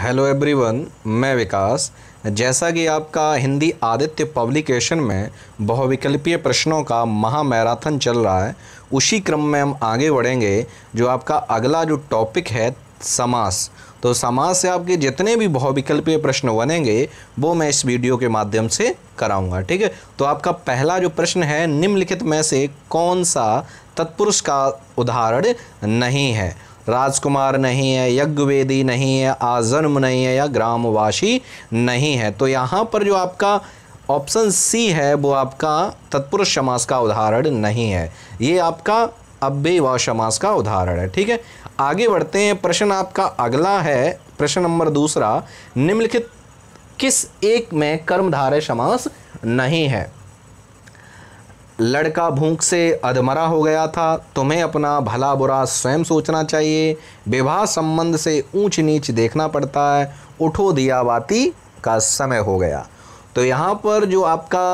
hello everyone मैं विकास जैसा कि आपका हिंदी आदित्य पब्लिकेशन में बहुविकल्पीय प्रश्नों का महामैराथन चल रहा है उसी क्रम में हम आगे बढ़ेंगे जो आपका अगला जो टॉपिक है समास तो समास से आपके जितने भी बहुविकल्पीय प्रश्न बनेंगे वो मैं इस वीडियो के माध्यम से कराऊंगा ठीक है तो आपका पहला जो प्रश्न है निम्नलिखित में से कौन सा तत्पुरुष का उदाहरण नहीं है राजकुमार नहीं है यज्ञवेदी नहीं है आजन्म नहीं है या ग्रामवासी नहीं है तो यहाँ पर जो आपका ऑप्शन सी है वो आपका तत्पुरुष समास का उदाहरण नहीं है ये आपका अब्बे व समास का उदाहरण है ठीक है आगे बढ़ते हैं प्रश्न आपका अगला है प्रश्न नंबर दूसरा निम्नलिखित किस एक में कर्मधारय समास नहीं है लड़का भूख से अधमरा हो गया था तुम्हें अपना भला बुरा स्वयं सोचना चाहिए विवाह संबंध से ऊंच नीच देखना पड़ता है उठो दिया बाती का समय हो गया तो यहाँ पर जो आपका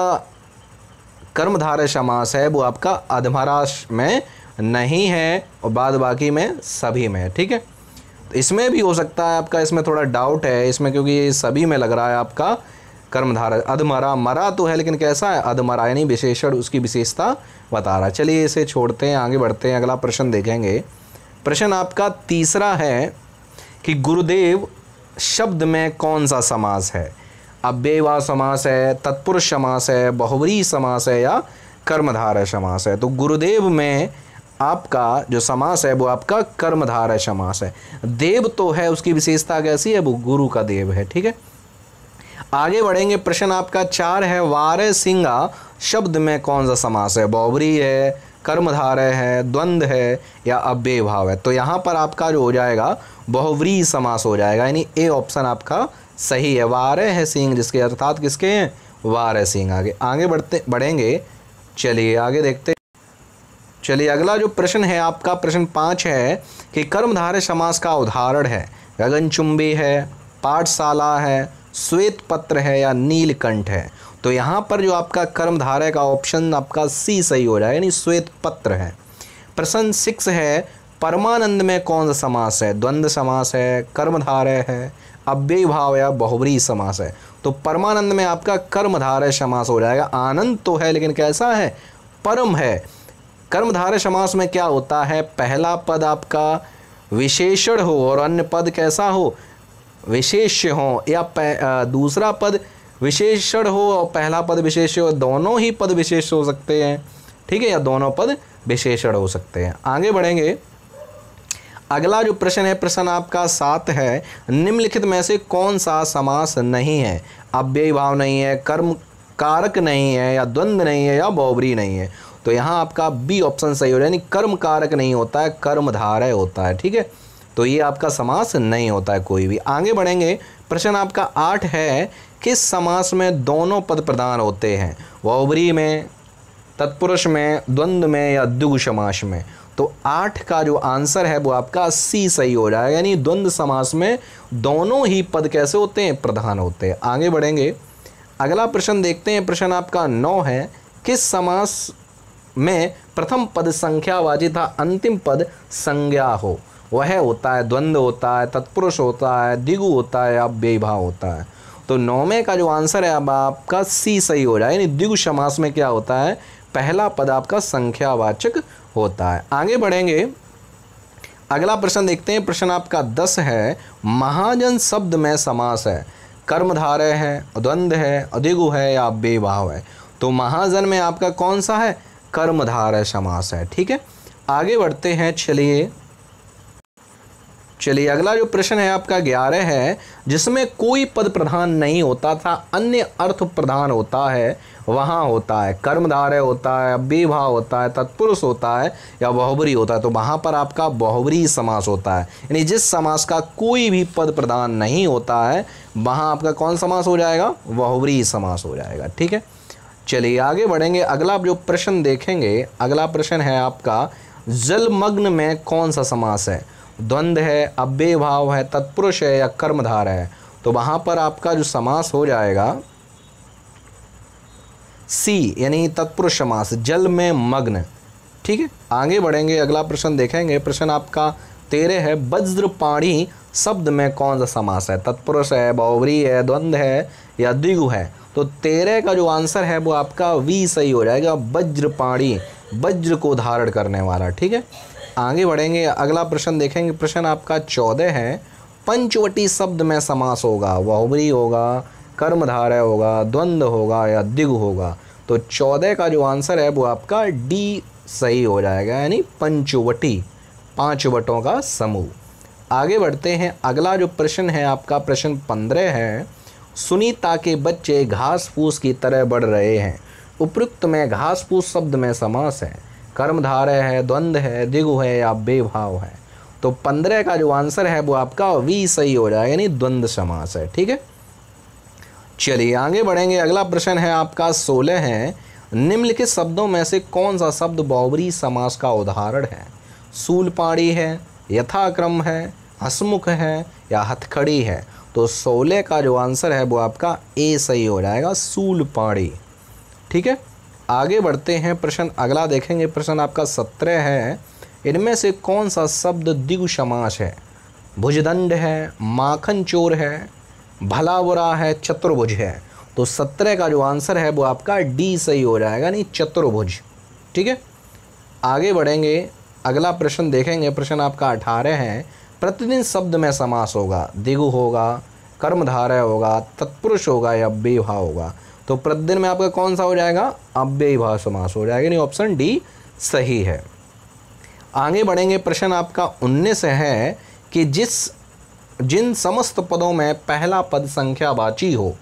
कर्मधारय समास है वो आपका अधमरा में नहीं है और बाद बाकी में सभी में है ठीक है तो इसमें भी हो सकता है आपका इसमें थोड़ा डाउट है इसमें क्योंकि सभी में लग रहा है आपका कर्मधारा अधमरा मरा तो है लेकिन कैसा है अधमरा यानी विशेषण उसकी विशेषता बता रहा चलिए इसे छोड़ते हैं आगे बढ़ते हैं अगला प्रश्न देखेंगे प्रश्न आपका तीसरा है कि गुरुदेव शब्द में कौन सा समास है अव्यवा समास है तत्पुरुष समास है बहुवरी समास है या कर्मधार समास है तो गुरुदेव में आपका जो समास है वो आपका कर्मधार समास है देव तो है उसकी विशेषता कैसी है वो गुरु का देव है ठीक है आगे बढ़ेंगे प्रश्न आपका चार है वार सिंगा शब्द में कौन सा समास है बौबरी है कर्मधारय है द्वंद्व है या अव्यय भाव है तो यहाँ पर आपका जो हो जाएगा बहुवरी समास हो जाएगा यानी ए ऑप्शन आपका सही है वार है सिंह जिसके अर्थात किसके हैं वार है सिंह आगे आगे बढ़ते बढ़ेंगे चलिए आगे देखते चलिए अगला जो प्रश्न है आपका प्रश्न पाँच है कि कर्मधारय समास का उदाहरण है गगनचुंबी है पाठशाला है श्वेत पत्र है या नीलकंठ है तो यहाँ पर जो आपका कर्मधारय का ऑप्शन आपका सी सही हो जाएगा यानी श्वेत पत्र है प्रश्न सिक्स है परमानंद में कौन सा समास है द्वंद्व समास है कर्मधारय है अव्यय भाव या बहुवरी समास है तो परमानंद में आपका कर्मधारय समास हो जाएगा आनंद तो है लेकिन कैसा है परम है कर्मधारय समास में क्या होता है पहला पद आपका विशेषण हो और अन्य पद कैसा हो विशेष्य हो या दूसरा पद विशेषण हो और पहला पद विशेष हो दोनों ही पद विशेष हो सकते हैं ठीक है या दोनों पद विशेषण हो सकते हैं आगे बढ़ेंगे अगला जो प्रश्न है प्रश्न आपका सात है निम्नलिखित में से कौन सा समास नहीं है अव्यय भाव नहीं है कर्म कारक नहीं है या द्वंद्व नहीं है या बौबरी नहीं है तो यहाँ आपका बी ऑप्शन सही हो रहा है यानी कर्म कारक नहीं होता है कर्मधारय होता है ठीक है तो ये आपका समास नहीं होता है कोई भी आगे बढ़ेंगे प्रश्न आपका आठ है किस समास में दोनों पद प्रधान होते हैं वोबरी में तत्पुरुष में द्वंद्व में या द्विगु समास में तो आठ का जो आंसर है वो आपका सी सही हो जाएगा यानी द्वंद्व समास में दोनों ही पद कैसे होते हैं प्रधान होते हैं आगे बढ़ेंगे अगला प्रश्न देखते हैं प्रश्न आपका नौ है किस समास में प्रथम पद संख्यावाची था अंतिम पद संज्ञा हो वह होता है द्वंद्व होता है तत्पुरुष होता है दिगु होता है अब व्यभाव होता है तो नौमे का जो आंसर है अब आपका सी सही हो जाए यानी द्विगु समास में क्या होता है पहला पद आपका संख्यावाचक होता है आगे बढ़ेंगे अगला प्रश्न देखते हैं प्रश्न आपका दस है महाजन शब्द में समास है कर्मधारय है द्वंद्व है अधिगु है या बेभाव है तो महाजन में आपका कौन सा है कर्मधारय समास है ठीक है आगे बढ़ते हैं चलिए चलिए अगला जो प्रश्न है आपका ग्यारह है जिसमें कोई पद प्रधान नहीं होता था अन्य अर्थ प्रधान होता है वहाँ होता है कर्मधारय होता है बेभा होता है तत्पुरुष होता है या बहुबरी होता है तो वहाँ पर आपका बहुबरी समास होता है यानी जिस समास का कोई भी पद प्रधान नहीं होता है वहाँ आपका कौन समास हो जाएगा बहुबरी समास हो जाएगा ठीक है चलिए आगे बढ़ेंगे अगला जो प्रश्न देखेंगे अगला प्रश्न है आपका जलमग्न में कौन सा समास है द्वंद है अव्यय भाव है तत्पुरुष है या कर्मधार है तो वहाँ पर आपका जो समास हो जाएगा सी यानी तत्पुरुष समास जल में मग्न ठीक है आगे बढ़ेंगे अगला प्रश्न देखेंगे प्रश्न आपका तेरे है वज्रपाणी शब्द में कौन सा समास है तत्पुरुष है बावरी है द्वंद्व है या द्विगु है तो तेरे का जो आंसर है वो आपका वी सही हो जाएगा वज्रपाणी वज्र को धारण करने वाला ठीक है आगे बढ़ेंगे अगला प्रश्न देखेंगे प्रश्न आपका चौदह है पंचवटी शब्द में समास होगा बहुबरी होगा कर्मधारय होगा द्वंद्व होगा या दिग होगा तो चौदह का जो आंसर है वो आपका डी सही हो जाएगा यानी पंचवटी पांच वटों का समूह आगे बढ़ते हैं अगला जो प्रश्न है आपका प्रश्न पंद्रह है सुनीता के बच्चे घास फूस की तरह बढ़ रहे हैं उपयुक्त में घास फूस शब्द में समास है कर्मधारय है द्वंद्व है दिगु है या बेभाव है तो पंद्रह का जो आंसर है वो आपका वी सही हो जाएगा यानी द्वंद्व समास है ठीक है चलिए आगे बढ़ेंगे अगला प्रश्न है आपका सोलह है निम्नलिखित शब्दों में से कौन सा शब्द बावरी समास का उदाहरण है सूलपाड़ी है यथाक्रम है हसमुख है या हथखड़ी है तो सोलह का जो आंसर है वो आपका ए सही हो जाएगा सूलपाड़ी ठीक है आगे बढ़ते हैं प्रश्न अगला देखेंगे प्रश्न आपका सत्रह है इनमें से कौन सा शब्द दिगु समास है भुजदंड है माखन चोर है भला बुरा है चतुर्भुज है तो सत्रह का जो आंसर है वो आपका डी सही हो जाएगा यानी चतुर्भुज ठीक है आगे बढ़ेंगे अगला प्रश्न देखेंगे प्रश्न आपका अठारह है प्रतिदिन शब्द में समास होगा दिगु होगा कर्मधारय होगा तत्पुरुष होगा या बेवहा होगा तो प्रतिदिन में आपका कौन सा हो जाएगा अव्ययी भाव समास हो जाएगा यानी ऑप्शन डी सही है आगे बढ़ेंगे प्रश्न आपका उन्नीस है कि जिस जिन समस्त पदों में पहला पद संख्या बाची हो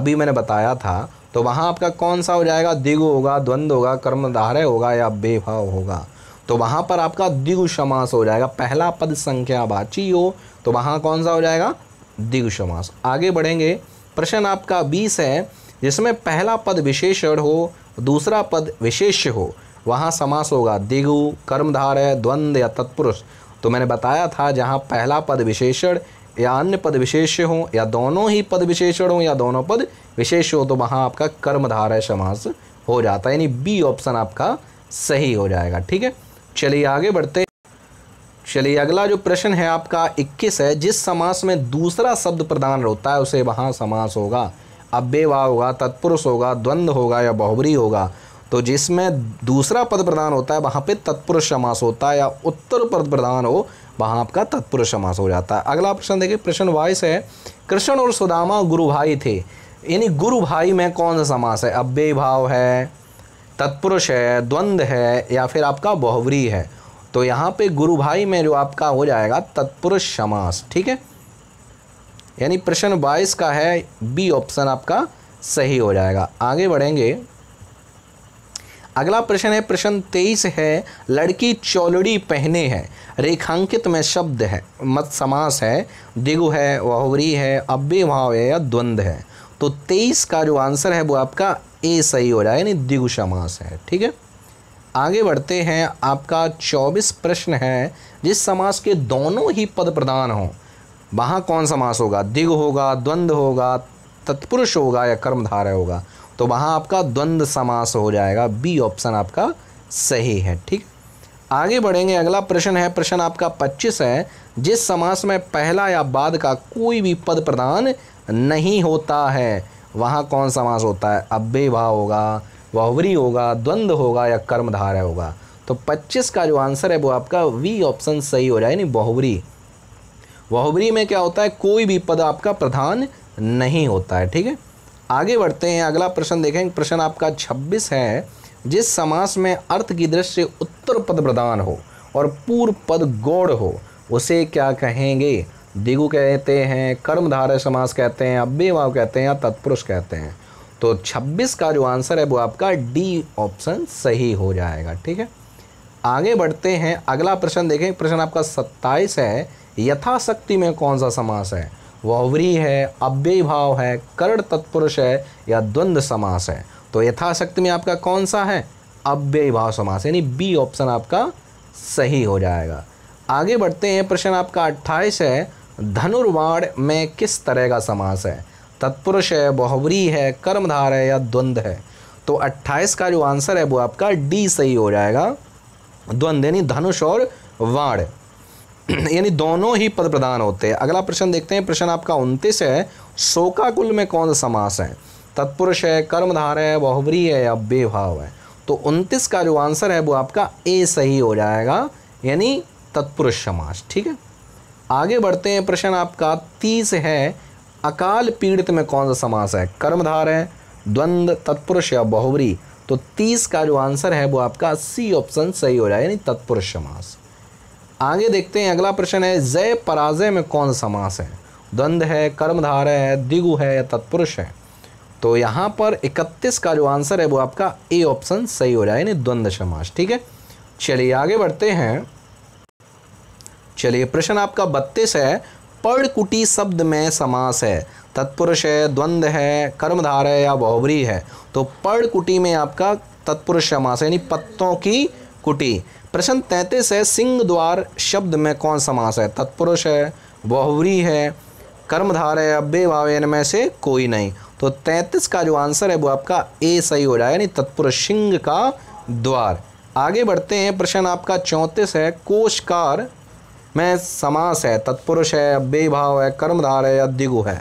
अभी मैंने बताया था तो वहाँ आपका कौन सा हो जाएगा दिगु होगा द्वंद्व होगा कर्मधारय होगा या बेभाव होगा तो वहाँ पर आपका दिगु समास हो जाएगा पहला पद संख्या बाची हो तो वहाँ कौन सा हो जाएगा दिगु समास आगे बढ़ेंगे प्रश्न आपका बीस है जिसमें पहला पद विशेषण हो दूसरा पद विशेष्य हो वहाँ समास होगा दिगु है द्वंद्व या तत्पुरुष तो मैंने बताया था जहाँ पहला पद विशेषण या अन्य पद विशेष्य हो या दोनों ही पद विशेषण हो या दोनों पद विशेष हो तो वहाँ आपका है समास हो जाता है यानी बी ऑप्शन आपका सही हो जाएगा ठीक है चलिए आगे बढ़ते चलिए अगला जो प्रश्न है आपका 21 है जिस समास में दूसरा शब्द प्रदान होता है उसे वहाँ समास होगा अव्यवाह होगा तत्पुरुष होगा द्वंद्व होगा या बहुबरी होगा तो जिसमें दूसरा पद प्रधान होता है वहाँ पे तत्पुरुष समास होता है या उत्तर पद प्रधान हो वहाँ आपका तत्पुरुष समास हो जाता है अगला प्रश्न देखिए प्रश्न वाइस है कृष्ण और सुदामा गुरु भाई थे यानी गुरु भाई में कौन सा समास है अव्य भाव है तत्पुरुष है द्वंद्व है या फिर आपका बहुवरी है तो यहाँ पे गुरु भाई में जो आपका हो जाएगा तत्पुरुष समास ठीक है यानी प्रश्न बाईस का है बी ऑप्शन आपका सही हो जाएगा आगे बढ़ेंगे अगला प्रश्न है प्रश्न तेईस है लड़की चौलड़ी पहने है रेखांकित में शब्द है मत समास है दिगु है वहवरी है अव्य भाव है या द्वंद है तो तेईस का जो आंसर है वो आपका ए सही हो रहा है यानी दिगु समास है ठीक है आगे बढ़ते हैं आपका चौबीस प्रश्न है जिस समास के दोनों ही पद प्रधान हों वहाँ कौन सा मास होगा दिग होगा द्वंद्व होगा तत्पुरुष होगा या कर्मधारय होगा तो वहाँ आपका द्वंद्व समास हो जाएगा बी ऑप्शन आपका सही है ठीक आगे बढ़ेंगे अगला प्रश्न है प्रश्न आपका 25 है जिस समास में पहला या बाद का कोई भी पद प्रदान नहीं होता है वहाँ कौन समास होता है अब्बे भाव होगा वहवरी होगा द्वंद्व होगा या कर्मधारय होगा तो 25 का जो आंसर है वो आपका वी ऑप्शन सही हो जाए यानी बहुवरी बहुबरी में क्या होता है कोई भी पद आपका प्रधान नहीं होता है ठीक है आगे बढ़ते हैं अगला प्रश्न देखें प्रश्न आपका छब्बीस है जिस समास में अर्थ की दृष्टि उत्तर पद प्रधान हो और पूर्व पद गौड़ हो उसे क्या कहेंगे दिगु कहते हैं कर्मधारय समास कहते हैं वाव कहते हैं या तत्पुरुष कहते हैं तो 26 का जो आंसर है वो आपका डी ऑप्शन सही हो जाएगा ठीक है आगे बढ़ते हैं अगला प्रश्न देखें प्रश्न आपका 27 है यथाशक्ति में कौन सा समास है वहवरी है अव्यय भाव है कर्ण तत्पुरुष है या द्वंद्व समास है तो यथाशक्ति में आपका कौन सा है अव्यय भाव समास यानी बी ऑप्शन आपका सही हो जाएगा आगे बढ़ते हैं प्रश्न आपका अट्ठाईस है धनुर्वाण में किस तरह का समास है तत्पुरुष है बहुवरी है कर्मधार है या द्वंद्व है तो 28 का जो आंसर है वो आपका डी सही हो जाएगा द्वंद्व यानी धनुष और वाण यानी दोनों ही पद प्रधान होते हैं अगला प्रश्न देखते हैं प्रश्न आपका उनतीस है शोकाकुल में कौन सा समास है तत्पुरुष है कर्मधार है बहुवरी है या बेभाव है तो उनतीस का जो आंसर है वो आपका ए सही हो जाएगा यानी तत्पुरुष समास ठीक है आगे बढ़ते हैं प्रश्न आपका तीस है अकाल पीड़ित में कौन सा समास है कर्मधार है द्वंद्व तत्पुरुष या बहुवरी तो तीस का जो आंसर है वो आपका सी ऑप्शन सही हो जाएगा यानी तत्पुरुष समास आगे देखते हैं अगला प्रश्न है जय पराजय में कौन समास है द्वंद है कर्मधार है दिगु है या तत्पुरुष है तो यहाँ पर 31 का जो आंसर है वो आपका ए ऑप्शन सही हो जाए यानी द्वंद्व समास ठीक है चलिए आगे बढ़ते हैं चलिए प्रश्न आपका बत्तीस है पर्णकुटी शब्द में समास है तत्पुरुष है द्वंद्व है कर्मधार है या बहुबरी है तो पर्णकुटी में आपका तत्पुरुष समास है यानी पत्तों की कुटी प्रश्न तैंतीस है सिंह द्वार शब्द में कौन समास है तत्पुरुष है बहुवरी है कर्मधार है अब्बे भाव इनमें से कोई नहीं तो तैंतीस का जो आंसर है वो आपका ए सही हो जाए यानी तत्पुरुष सिंह का द्वार आगे बढ़ते हैं प्रश्न आपका चौंतीस है कोशकार में समास है तत्पुरुष है अब्बे भाव है कर्मधार है दिगु है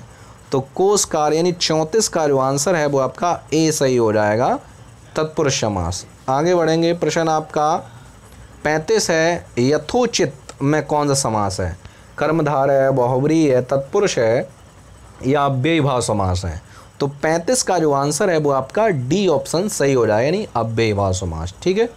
तो कोशकार यानी चौंतीस का जो आंसर है वो आपका ए सही हो जाएगा तत्पुरुष समास आगे बढ़ेंगे प्रश्न आपका पैंतीस है यथोचित में कौन सा समास है कर्मधार है बहुवरी है तत्पुरुष है या अव्ययभाव समास है तो पैंतीस का जो आंसर है वो आपका डी ऑप्शन सही हो जाए यानी अव्ययभाव समास ठीक है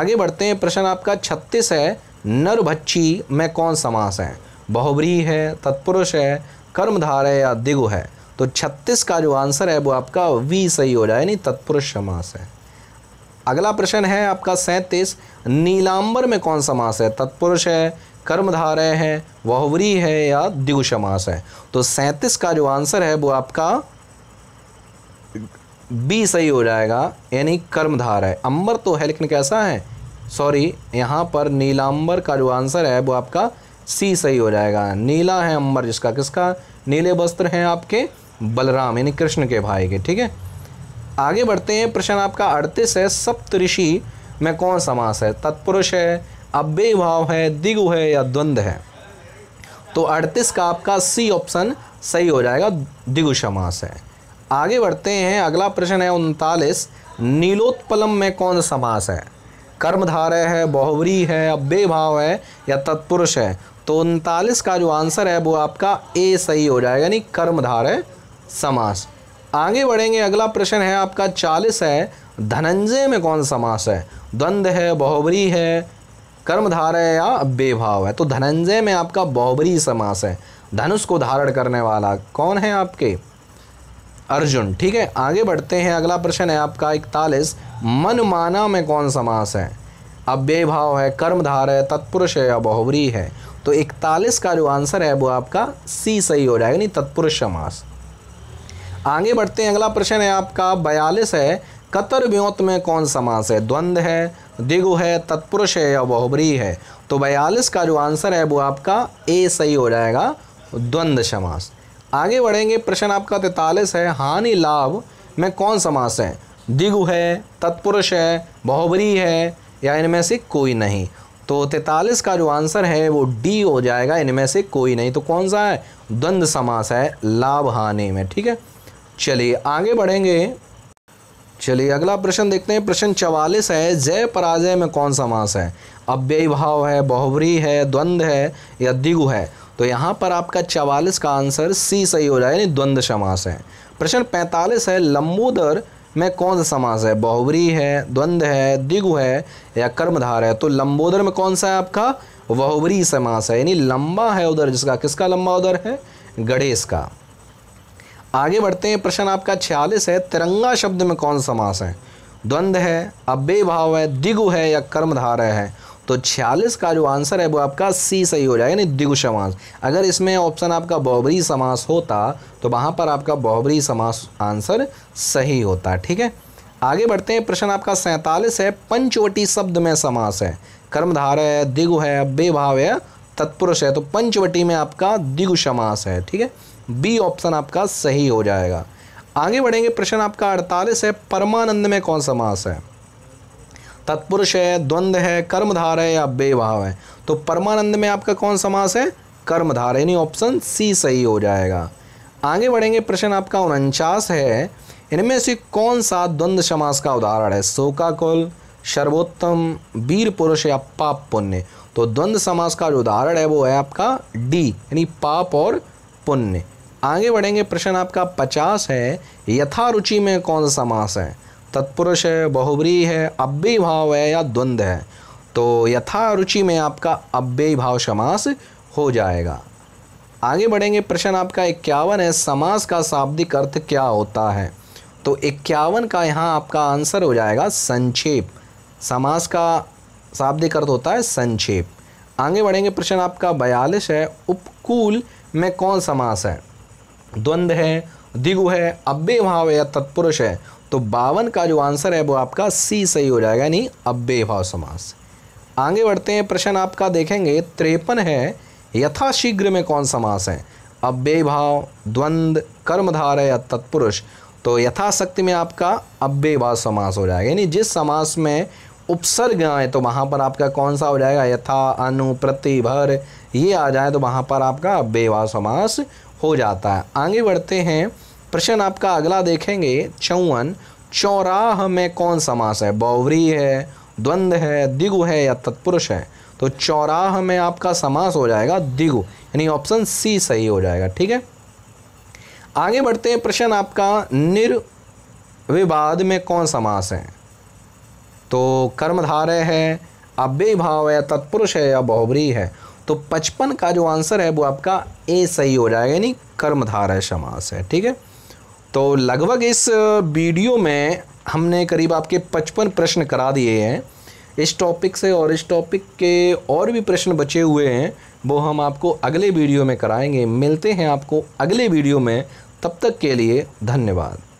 आगे बढ़ते हैं प्रश्न आपका छत्तीस है नरभच्छी में कौन समास है बहुवरी है तत्पुरुष है कर्मधार है या दिगु है तो छत्तीस का जो आंसर है वो आपका वी सही हो जाए यानी तत्पुरुष समास है अगला प्रश्न है आपका सैंतीस नीलांबर में कौन सा मास है तत्पुरुष है कर्मधारय है वहवरी है या मास है तो सैंतीस का जो आंसर है वो आपका बी सही हो जाएगा यानी है अंबर तो है लेकिन कैसा है सॉरी यहाँ पर नीलांबर का जो आंसर है वो आपका सी सही हो जाएगा नीला है अंबर जिसका किसका नीले वस्त्र हैं आपके बलराम यानी कृष्ण के भाई के ठीक है आगे बढ़ते हैं प्रश्न आपका अड़तीस है सप्तऋषि में कौन समास है तत्पुरुष है अव्यय भाव है दिगु है या द्वंद्व है तो अड़तीस का आपका सी ऑप्शन सही हो जाएगा दिगु समास है आगे बढ़ते हैं अगला प्रश्न है उनतालीस नीलोत्पलम में कौन समास है कर्मधारय है बहुवरी है अव्यय भाव है या तत्पुरुष है तो उनतालीस का जो आंसर है वो आपका ए सही हो जाएगा यानी कर्मधारय समास आगे बढ़ेंगे अगला प्रश्न है आपका चालीस है धनंजय में कौन समास है द्वंद है बहुबरी है कर्मधारा है या बेभाव है तो धनंजय में आपका बहुबरी समास है धनुष को धारण करने वाला कौन है आपके अर्जुन ठीक है आगे बढ़ते हैं अगला प्रश्न है आपका इकतालीस मनमाना में कौन समास है अब बेभाव है कर्मधार है तत्पुरुष है या बहुवरी है तो इकतालीस का जो आंसर है वो आपका सी सही हो जाएगा यानी तत्पुरुष समास आगे बढ़ते हैं अगला प्रश्न है आपका बयालीस है कतर व्योत में कौन समास है द्वंद्व है दिगु है तत्पुरुष है या बहुबरी है तो बयालीस का जो आंसर है वो आपका ए सही हो जाएगा द्वंद्व समास आगे बढ़ेंगे प्रश्न आपका तैतालीस है हानि लाभ में कौन समास है दिगु है तत्पुरुष है बहुबरी है या इनमें से कोई नहीं तो तैतालीस का जो आंसर है वो डी हो जाएगा इनमें से कोई नहीं तो कौन सा है द्वंद्व समास है लाभ हानि में ठीक है चलिए आगे बढ़ेंगे चलिए अगला प्रश्न देखते हैं प्रश्न चवालीस है जय पराजय में कौन सा मास है अव्यय भाव है बहुवरी है द्वंद है या दिगु है तो यहाँ पर आपका चवालीस का आंसर सी सही हो जाए यानी द्वंद्व समास है प्रश्न पैंतालीस है लंबोदर में कौन सा समास है बहुवरी है द्वंद्व है दिगु है या कर्मधार है तो लंबोदर में कौन सा है आपका बहुवरी समास है यानी लंबा है उधर जिसका किसका लंबा उधर है गणेश का आगे बढ़ते हैं प्रश्न आपका छियालीस है तिरंगा शब्द में कौन समास है द्वंद्व है अव्यय भाव है दिगु है या कर्मधारय है तो छियालीस का जो आंसर है वो आपका सी सही हो जाएगा यानी दिगु समास अगर इसमें ऑप्शन आपका बहुबरी समास होता तो वहाँ पर आपका बहुबरी समास आंसर सही होता ठीक है आगे बढ़ते हैं प्रश्न आपका सैंतालीस है पंचवटी शब्द में समास है कर्मधार है दिगु है बेभाव है तत्पुरुष है तो पंचवटी में आपका दिगु समास है ठीक है बी ऑप्शन आपका सही हो जाएगा आगे बढ़ेंगे प्रश्न आपका अड़तालीस है परमानंद में कौन समास है तत्पुरुष है द्वंद्व है कर्मधार है या बेभाव है तो परमानंद में आपका कौन समास है कर्मधार यानी ऑप्शन सी सही हो जाएगा आगे बढ़ेंगे प्रश्न आपका उनचास है इनमें से कौन सा द्वंद्व समास का उदाहरण है शोकाकुल सर्वोत्तम वीर पुरुष या पाप पुण्य तो द्वंद्व समास का जो उदाहरण है वो है आपका डी यानी पाप और पुण्य आगे बढ़ेंगे प्रश्न आपका पचास है यथा रुचि में कौन सा समास है तत्पुरुष है बहुब्री है अव्यय भाव है या द्वंद्व है तो यथा रुचि में आपका अव्यय भाव समास हो जाएगा आगे बढ़ेंगे प्रश्न आपका इक्यावन है समास का शाब्दिक अर्थ क्या होता है तो इक्यावन का यहाँ आपका आंसर हो जाएगा संक्षेप समास का शाब्दिक अर्थ होता है संक्षेप आगे बढ़ेंगे प्रश्न आपका बयालीस है उपकूल में कौन समास है द्वंद है दिगु है अब्बे भाव है या तत्पुरुष है तो बावन का जो आंसर है वो आपका सी सही हो जाएगा यानी अब्बे भाव समास आगे बढ़ते हैं प्रश्न आपका देखेंगे त्रेपन है यथाशीघ्र में कौन समास है अव्यय भाव द्वंद्व कर्मधार है या तत्पुरुष तो यथाशक्ति में आपका अव्यय भाव समास हो जाएगा यानी जिस समास में उपसर्ग आए तो वहाँ पर आपका कौन सा हो जाएगा यथा अनु प्रतिभर भर ये आ जाए तो वहाँ पर आपका अव्यय भाव समास हो जाता है आगे बढ़ते हैं प्रश्न आपका अगला देखेंगे चौवन चौराह में कौन समास है बौवरी है द्वंद है दिगु है या तत्पुरुष है तो चौराह में आपका समास हो जाएगा दिगु यानी ऑप्शन सी सही हो जाएगा ठीक है आगे बढ़ते हैं प्रश्न आपका निर्विवाद में कौन समास है तो कर्मधारय है अव्यय भाव है तत्पुरुष है या बहुबरी है तो पचपन का जो आंसर है वो आपका ए सही हो जाएगा यानी कर्मधारय समास है ठीक है तो लगभग इस वीडियो में हमने करीब आपके पचपन प्रश्न करा दिए हैं इस टॉपिक से और इस टॉपिक के और भी प्रश्न बचे हुए हैं वो हम आपको अगले वीडियो में कराएंगे मिलते हैं आपको अगले वीडियो में तब तक के लिए धन्यवाद